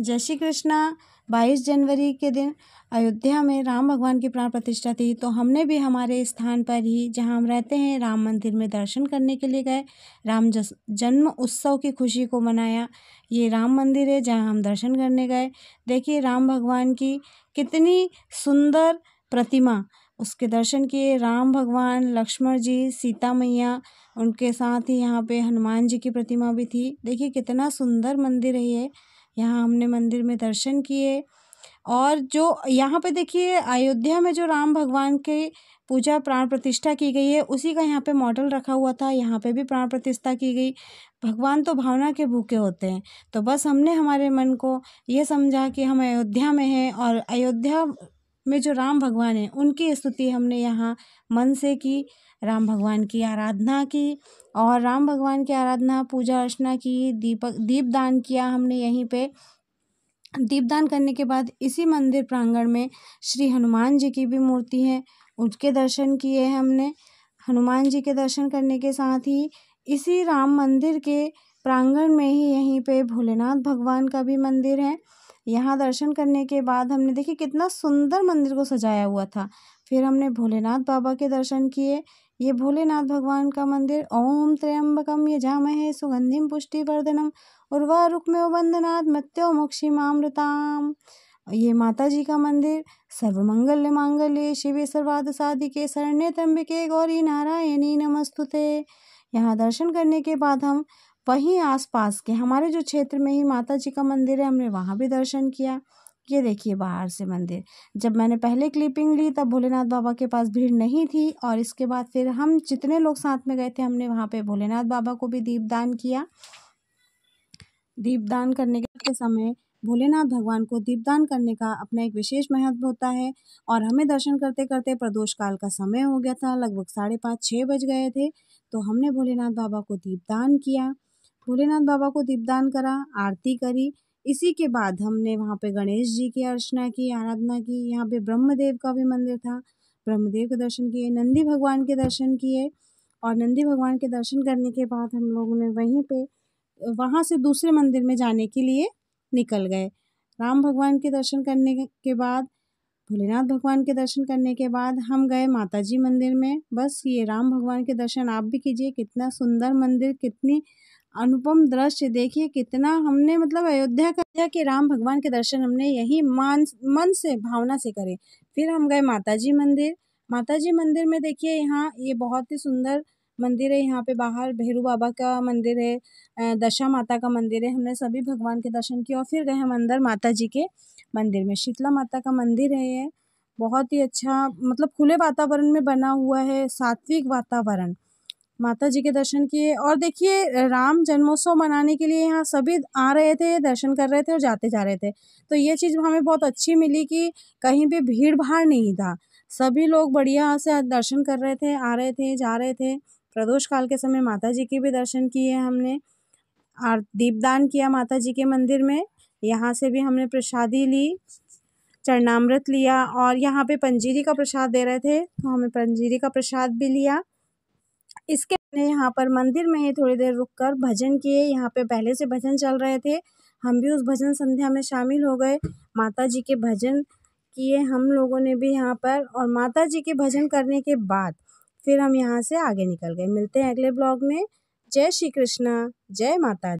जय श्री कृष्णा बाईस जनवरी के दिन अयोध्या में राम भगवान की प्राण प्रतिष्ठा थी तो हमने भी हमारे स्थान पर ही जहाँ हम रहते हैं राम मंदिर में दर्शन करने के लिए गए राम जन्म उत्सव की खुशी को मनाया ये राम मंदिर है जहाँ हम दर्शन करने गए देखिए राम भगवान की कितनी सुंदर प्रतिमा उसके दर्शन किए राम भगवान लक्ष्मण जी सीता मैया उनके साथ ही यहाँ पे हनुमान जी की प्रतिमा भी थी देखिए कितना सुंदर मंदिर है यहाँ हमने मंदिर में दर्शन किए और जो यहाँ पे देखिए अयोध्या में जो राम भगवान के पूजा प्राण प्रतिष्ठा की गई है उसी का यहाँ पे मॉडल रखा हुआ था यहाँ पे भी प्राण प्रतिष्ठा की गई भगवान तो भावना के भूखे होते हैं तो बस हमने हमारे मन को ये समझा कि हम अयोध्या में हैं और अयोध्या में जो राम भगवान हैं उनकी स्तुति हमने यहाँ मन से की राम भगवान की आराधना की और राम भगवान की आराधना पूजा अर्चना की दीपक दीपदान किया हमने यहीं पे दीपदान करने के बाद इसी मंदिर प्रांगण में श्री हनुमान जी की भी मूर्ति है उनके दर्शन किए हैं हमने हनुमान जी के दर्शन करने के साथ ही इसी राम मंदिर के प्रांगण में ही यहीं पे भोलेनाथ भगवान का भी मंदिर है यहाँ दर्शन करने के बाद हमने देखिए कितना सुंदर मंदिर को सजाया हुआ था फिर हमने भोलेनाथ बाबा के दर्शन किए ये भोलेनाथ भगवान का मंदिर ओम त्र्यंबकम ये जामहे सुगंधिम पुष्टिवर्धनम उर्वा रुक्म्यो वंदनाथ मत्यो मोक्षिमामृताम ये माता जी का मंदिर सर्वमंगल्य मांगल्य शिव सर्वाद के शरण्य त्र्यंबिके गौरी नारायणी नमस्तुते यहाँ दर्शन करने के बाद हम वहीं आसपास के हमारे जो क्षेत्र में ही माता जी का मंदिर है हमने वहाँ भी दर्शन किया ये देखिए बाहर से मंदिर जब मैंने पहले क्लिपिंग ली तब भोलेनाथ बाबा के पास भीड़ नहीं थी और इसके बाद फिर हम जितने लोग साथ में गए थे हमने वहाँ पे भोलेनाथ बाबा को भी दीपदान किया दीपदान करने के समय भोलेनाथ भगवान को दीपदान करने का अपना एक विशेष महत्व होता है और हमें दर्शन करते करते प्रदोष काल का समय हो गया था लगभग साढ़े पाँच छः बज गए थे तो हमने भोलेनाथ बाबा को दीपदान किया भोलेनाथ बाबा को दीपदान करा आरती करी इसी के बाद हमने वहाँ पे गणेश जी की अर्चना की आराधना की यहाँ पे ब्रह्मदेव का भी मंदिर था ब्रह्मदेव के दर्शन किए नंदी भगवान के दर्शन किए और नंदी भगवान के दर्शन करने के बाद हम लोगों ने वहीं पे वहाँ से दूसरे मंदिर में जाने के लिए निकल गए राम भगवान के दर्शन करने के बाद भोलेनाथ भगवान के दर्शन करने के बाद हम गए माता जी मंदिर में बस ये राम भगवान के दर्शन आप भी कीजिए कितना सुंदर मंदिर कितनी अनुपम दृश्य देखिए कितना हमने मतलब अयोध्या का अयोध्या कि राम भगवान के दर्शन हमने यही मान मन से भावना से करे फिर हम गए माता जी मंदिर माता जी मंदिर में देखिए यहाँ ये बहुत ही सुंदर मंदिर है यहाँ पे बाहर भैरू बाबा का मंदिर है दशा माता का मंदिर है हमने सभी भगवान के दर्शन किए और फिर गए हम अंदर माता जी के मंदिर में शीतला माता का मंदिर है ये बहुत ही अच्छा मतलब खुले वातावरण में बना हुआ है सात्विक वातावरण माता जी के दर्शन किए और देखिए राम जन्मोत्सव मनाने के लिए यहाँ सभी आ रहे थे दर्शन कर रहे थे और जाते जा रहे थे तो ये चीज़ हमें बहुत अच्छी मिली कि कहीं भी भीड़ भाड़ नहीं था सभी लोग बढ़िया से दर्शन कर रहे थे आ रहे थे जा रहे थे प्रदोष काल के समय माता जी के भी दर्शन किए हमने और दीपदान किया माता जी के मंदिर में यहाँ से भी हमने प्रसादी ली चरणामृत लिया और यहाँ पे पंजीरी का प्रसाद दे रहे थे तो हमें पंजीरी का प्रसाद भी लिया इसके ने यहाँ पर मंदिर में ही थोड़ी देर रुककर भजन किए यहाँ पे पहले से भजन चल रहे थे हम भी उस भजन संध्या में शामिल हो गए माता जी के भजन किए हम लोगों ने भी यहाँ पर और माता जी के भजन करने के बाद फिर हम यहाँ से आगे निकल गए मिलते हैं अगले ब्लॉग में जय श्री कृष्णा जय माता